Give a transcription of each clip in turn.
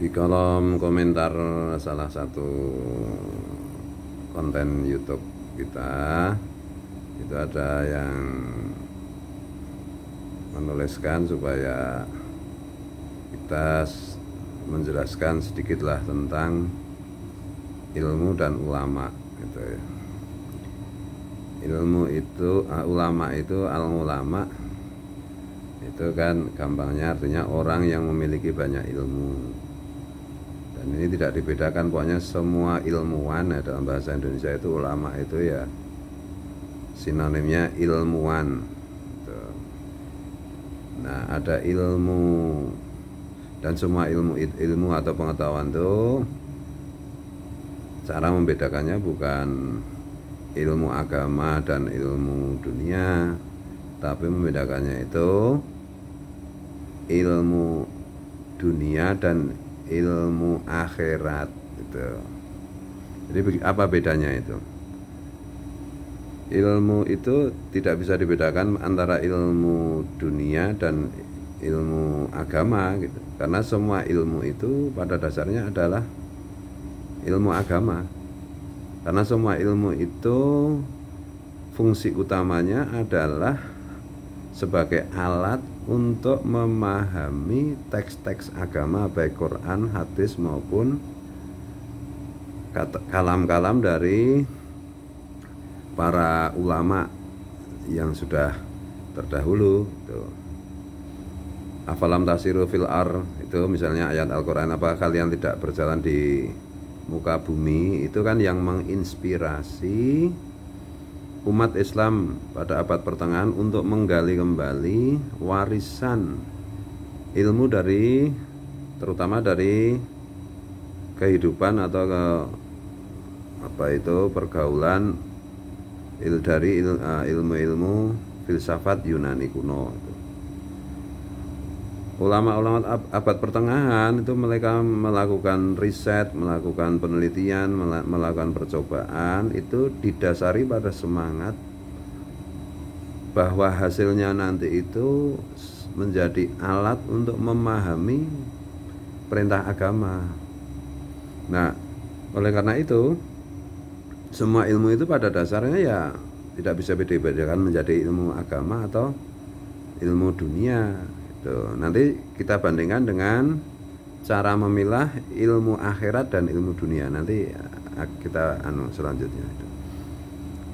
di kolom komentar salah satu konten YouTube kita itu ada yang menuliskan supaya kita menjelaskan sedikitlah tentang ilmu dan ulama gitu ya. Ilmu itu uh, ulama itu al ulama itu kan gampangnya artinya orang yang memiliki banyak ilmu dan ini tidak dibedakan pokoknya semua ilmuwan ya, dalam bahasa Indonesia itu ulama itu ya sinonimnya ilmuwan gitu. nah ada ilmu dan semua ilmu ilmu atau pengetahuan itu cara membedakannya bukan ilmu agama dan ilmu dunia tapi membedakannya itu ilmu dunia dan ilmu akhirat itu. Jadi apa bedanya itu? Ilmu itu tidak bisa dibedakan antara ilmu dunia dan ilmu agama gitu. Karena semua ilmu itu pada dasarnya adalah ilmu agama. Karena semua ilmu itu fungsi utamanya adalah sebagai alat untuk memahami teks-teks agama baik Quran, hadis maupun kalam-kalam dari para ulama yang sudah terdahulu itu. Afalam tasiru fil ar itu misalnya ayat Al-Qur'an apa kalian tidak berjalan di muka bumi itu kan yang menginspirasi umat Islam pada abad pertengahan untuk menggali kembali warisan ilmu dari terutama dari kehidupan atau ke, apa itu pergaulan il dari eh, ilmu-ilmu filsafat Yunani kuno ulama-ulama abad pertengahan itu mereka melakukan riset, melakukan penelitian, melakukan percobaan itu didasari pada semangat bahwa hasilnya nanti itu menjadi alat untuk memahami perintah agama. Nah, oleh karena itu semua ilmu itu pada dasarnya ya tidak bisa beda dibedakan menjadi ilmu agama atau ilmu dunia Tuh, gitu. nanti kita bandingkan dengan cara memilah ilmu akhirat dan ilmu dunia. Nanti eh, kita anu selanjutnya itu.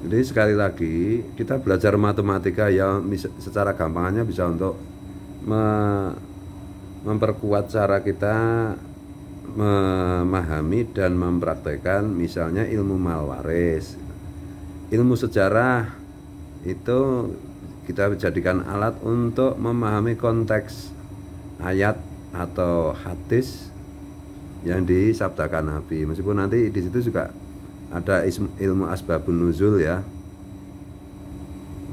Jadi sekali lagi kita belajar matematika ya secara gampangannya bisa untuk me memperkuat cara kita memahami dan mempraktekkan misalnya ilmu malwaris ilmu sejarah itu kita jadikan alat untuk memahami konteks ayat atau hadis yang disabdakan Nabi. Meskipun nanti di situ juga ada ilmu asbabun nuzul ya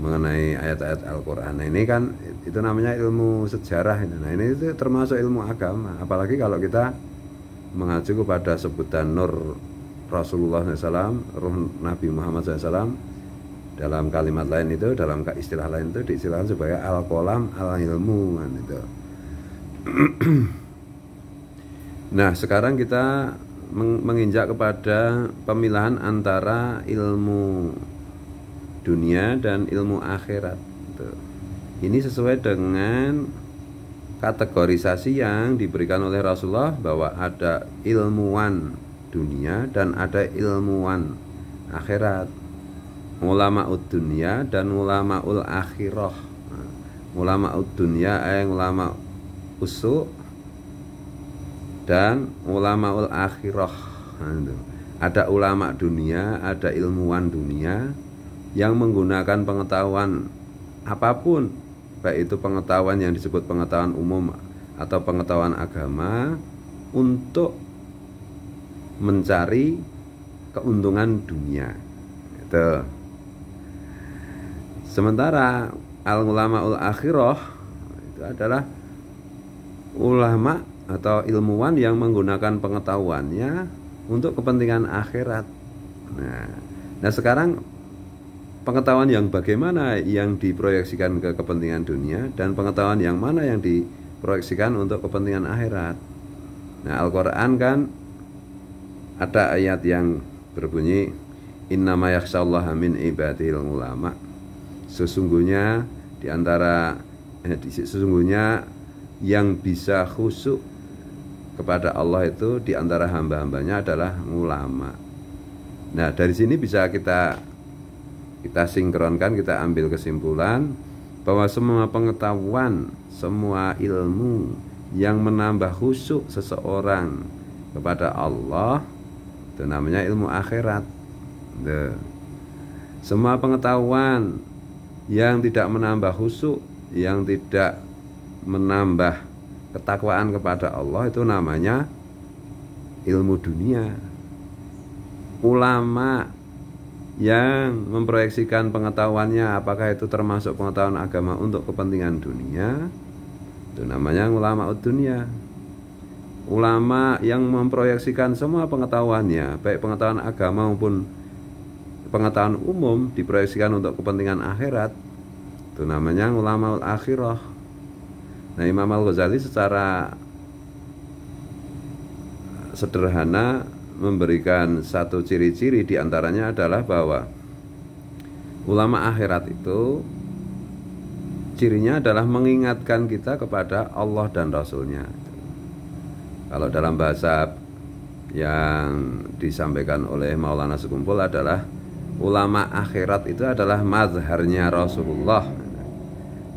mengenai ayat-ayat Al-Qur'an. Nah, ini kan itu namanya ilmu sejarah ini. Nah, ini itu termasuk ilmu agama, apalagi kalau kita mengacu kepada sebutan nur Rasulullah SAW, ruh Nabi Muhammad SAW dalam kalimat lain itu dalam istilah lain itu diistilahkan sebagai al kolam al ilmu kan itu nah sekarang kita menginjak kepada pemilahan antara ilmu dunia dan ilmu akhirat itu. ini sesuai dengan kategorisasi yang diberikan oleh Rasulullah bahwa ada ilmuwan dunia dan ada ilmuwan akhirat ulama dunia dan ulama ul akhirah ulama dunia yang eh, ulama usuk dan ulama ul akhirah ada ulama dunia ada ilmuwan dunia yang menggunakan pengetahuan apapun baik itu pengetahuan yang disebut pengetahuan umum atau pengetahuan agama untuk mencari keuntungan dunia itu Sementara al-ulama ul akhiroh itu adalah ulama atau ilmuwan yang menggunakan pengetahuannya untuk kepentingan akhirat. Nah, nah sekarang pengetahuan yang bagaimana yang diproyeksikan ke kepentingan dunia dan pengetahuan yang mana yang diproyeksikan untuk kepentingan akhirat. Nah, Al-Qur'an kan ada ayat yang berbunyi innama yakhsyallaha min ibadil ulama sesungguhnya di antara eh, sesungguhnya yang bisa khusuk kepada Allah itu di antara hamba-hambanya adalah ulama. Nah, dari sini bisa kita kita sinkronkan, kita ambil kesimpulan bahwa semua pengetahuan, semua ilmu yang menambah khusuk seseorang kepada Allah itu namanya ilmu akhirat. The. Semua pengetahuan yang tidak menambah husuk, yang tidak menambah ketakwaan kepada Allah itu namanya ilmu dunia. Ulama yang memproyeksikan pengetahuannya apakah itu termasuk pengetahuan agama untuk kepentingan dunia itu namanya ulama dunia ulama yang memproyeksikan semua pengetahuannya baik pengetahuan agama maupun pengetahuan umum diproyeksikan untuk kepentingan akhirat itu namanya ulama akhirah nah Imam Al Ghazali secara sederhana memberikan satu ciri-ciri diantaranya adalah bahwa ulama akhirat itu cirinya adalah mengingatkan kita kepada Allah dan Rasulnya kalau dalam bahasa yang disampaikan oleh Maulana Sekumpul adalah ulama akhirat itu adalah mazharnya Rasulullah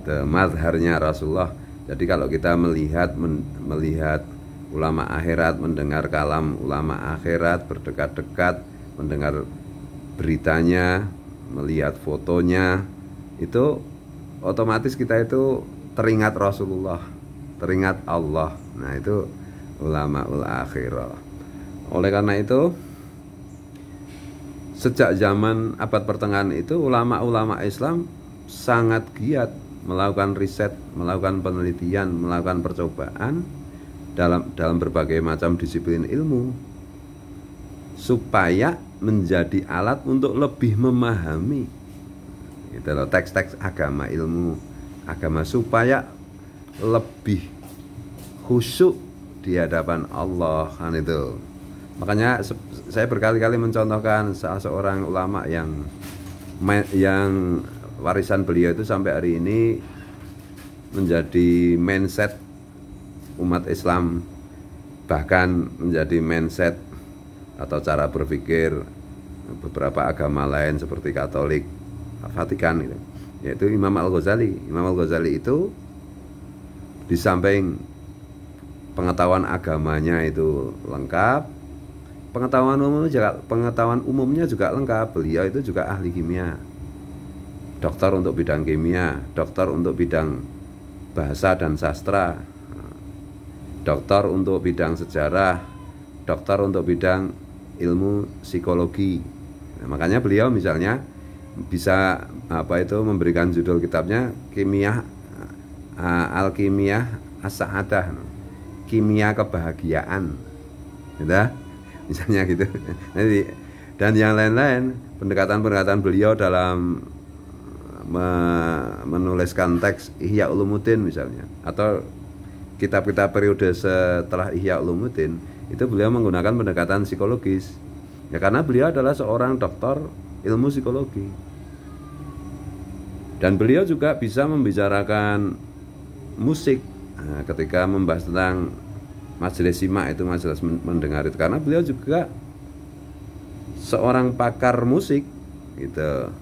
The mazharnya Rasulullah jadi kalau kita melihat men, melihat ulama akhirat mendengar kalam ulama akhirat berdekat-dekat mendengar beritanya melihat fotonya itu otomatis kita itu teringat Rasulullah teringat Allah nah itu ulama ul akhirah oleh karena itu sejak zaman abad pertengahan itu ulama-ulama Islam sangat giat melakukan riset, melakukan penelitian, melakukan percobaan dalam dalam berbagai macam disiplin ilmu supaya menjadi alat untuk lebih memahami itu loh teks-teks agama ilmu agama supaya lebih khusyuk di hadapan Allah kan itu makanya saya berkali-kali mencontohkan salah seorang ulama yang yang warisan beliau itu sampai hari ini menjadi mindset umat Islam bahkan menjadi mindset atau cara berpikir beberapa agama lain seperti Katolik, Vatikan gitu. Yaitu Imam Al-Ghazali. Imam Al-Ghazali itu di samping pengetahuan agamanya itu lengkap, Pengetahuan umum juga pengetahuan umumnya juga lengkap. Beliau itu juga ahli kimia. Dokter untuk bidang kimia, dokter untuk bidang bahasa dan sastra, dokter untuk bidang sejarah, dokter untuk bidang ilmu psikologi. Nah, makanya beliau misalnya bisa apa itu memberikan judul kitabnya kimia alkimia as kimia kebahagiaan gitu ya misalnya gitu nanti dan yang lain-lain pendekatan-pendekatan beliau dalam me menuliskan teks Ihya Ulumuddin misalnya atau kitab-kitab periode setelah Ihya Ulumuddin itu beliau menggunakan pendekatan psikologis ya karena beliau adalah seorang doktor ilmu psikologi dan beliau juga bisa membicarakan musik nah, ketika membahas tentang majelis simak itu majelis mendengar itu karena beliau juga seorang pakar musik gitu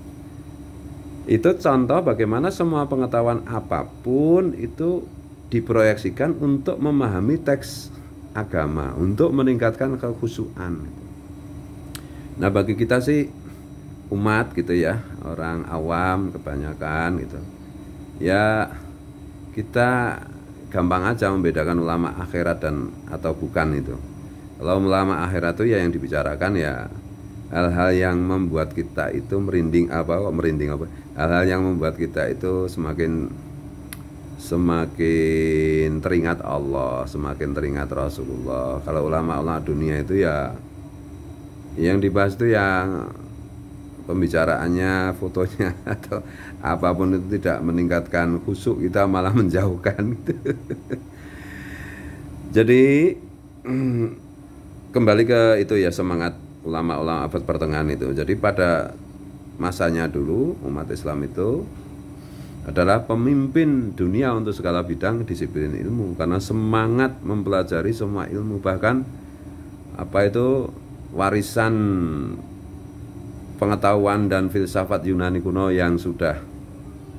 itu contoh bagaimana semua pengetahuan apapun itu diproyeksikan untuk memahami teks agama untuk meningkatkan kekhusuan gitu. nah bagi kita sih umat gitu ya orang awam kebanyakan gitu ya kita gampang aja membedakan ulama akhirat dan atau bukan itu kalau ulama akhirat itu ya yang dibicarakan ya hal-hal yang membuat kita itu merinding apa kok merinding apa hal-hal yang membuat kita itu semakin semakin teringat Allah semakin teringat Rasulullah kalau ulama ulama dunia itu ya yang dibahas itu yang pembicaraannya, fotonya atau apapun itu tidak meningkatkan khusyuk kita malah menjauhkan gitu. Jadi kembali ke itu ya semangat ulama-ulama abad pertengahan itu. Jadi pada masanya dulu umat Islam itu adalah pemimpin dunia untuk segala bidang disiplin ilmu karena semangat mempelajari semua ilmu bahkan apa itu warisan pengetahuan dan filsafat Yunani kuno yang sudah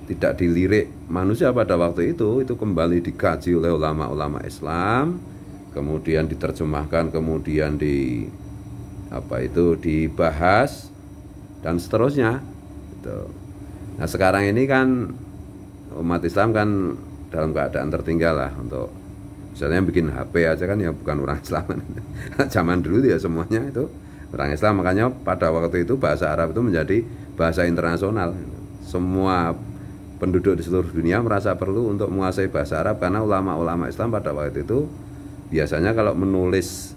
tidak dilirik manusia pada waktu itu itu kembali dikaji oleh ulama-ulama Islam kemudian diterjemahkan kemudian di apa itu dibahas dan seterusnya itu nah sekarang ini kan umat Islam kan dalam keadaan tertinggal lah untuk misalnya bikin HP aja kan ya bukan orang Islam zaman dulu ya semuanya itu orang Islam makanya pada waktu itu bahasa Arab itu menjadi bahasa internasional semua penduduk di seluruh dunia merasa perlu untuk menguasai bahasa Arab karena ulama-ulama Islam pada waktu itu biasanya kalau menulis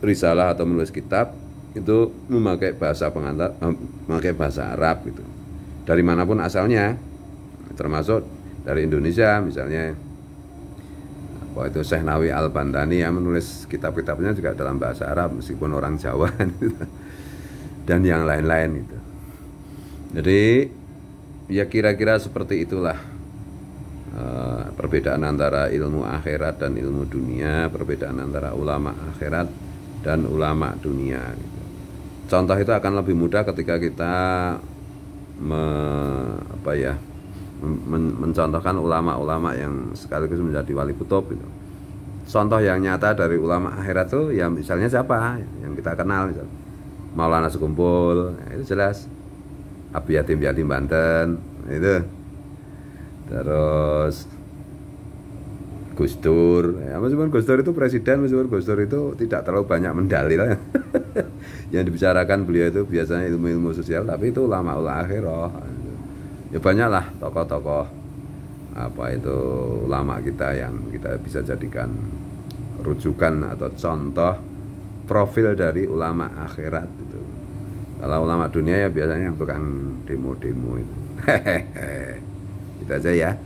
risalah atau menulis kitab itu memakai bahasa pengantar eh, memakai bahasa Arab gitu dari manapun asalnya termasuk dari Indonesia misalnya bahwa itu Syekh Nawi Al Bantani yang menulis kitab-kitabnya juga dalam bahasa Arab meskipun orang Jawa dan yang lain-lain gitu. Jadi ya kira-kira seperti itulah eh, perbedaan antara ilmu akhirat dan ilmu dunia, perbedaan antara ulama akhirat dan ulama dunia. Gitu. Contoh itu akan lebih mudah ketika kita me, apa ya? men mencontohkan ulama-ulama yang sekaligus menjadi wali kutub gitu. Contoh yang nyata dari ulama akhirat tuh ya misalnya siapa yang kita kenal misal. Maulana Sekumpul, ya itu jelas. Abi Yatim Yatim Banten, itu. Terus Gus Dur, ya meskipun Gus Dur itu presiden, meskipun Gus Dur itu tidak terlalu banyak mendalil ya. yang dibicarakan beliau itu biasanya ilmu-ilmu sosial, tapi itu ulama ulama akhiroh ya banyaklah tokoh-tokoh apa itu ulama kita yang kita bisa jadikan rujukan atau contoh profil dari ulama akhirat itu kalau ulama dunia ya biasanya yang tukang demo-demo itu hehehe kita aja ya